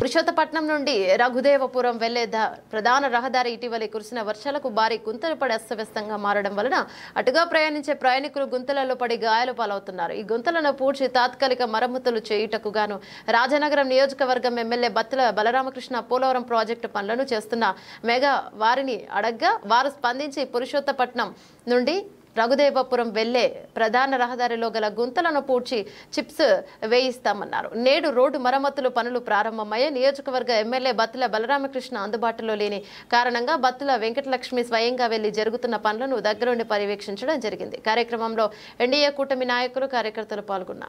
పురుషోత్తపట్నం నుండి రఘుదేవపురం వెళ్లే ప్రధాన రహదారి ఇటీవల కురిసిన వర్షాలకు భారీ గుంతలు పడి అస్తవ్యస్తంగా మారడం వలన అటుగా ప్రయాణించే ప్రయాణికులు గుంతలలో పడి గాయాలు పాలవుతున్నారు ఈ గుంతలను పూడ్చి తాత్కాలిక మరమ్మతులు చేయుటకు గాను రాజనగరం నియోజకవర్గం ఎమ్మెల్యే బత్తుల బలరామకృష్ణ పోలవరం ప్రాజెక్టు పనులను చేస్తున్న మెగా వారిని అడగ్గా వారు స్పందించి పురుషోత్తపట్నం నుండి రఘుదేవపురం వెళ్లే ప్రధాన రహదారిలో గల గుంతలను పూడ్చి చిప్స్ వేయిస్తామన్నారు నేడు రోడ్డు మరమ్మతులు పనులు ప్రారంభమయ్యే నియోజకవర్గ ఎమ్మెల్యే బత్తుల బలరామకృష్ణ అందుబాటులో లేని కారణంగా బత్తుల వెంకటలక్ష్మి స్వయంగా వెళ్లి జరుగుతున్న పనులను దగ్గరుండి పర్యవేక్షించడం జరిగింది కార్యక్రమంలో ఎన్డీఏ కూటమి నాయకులు కార్యకర్తలు పాల్గొన్నారు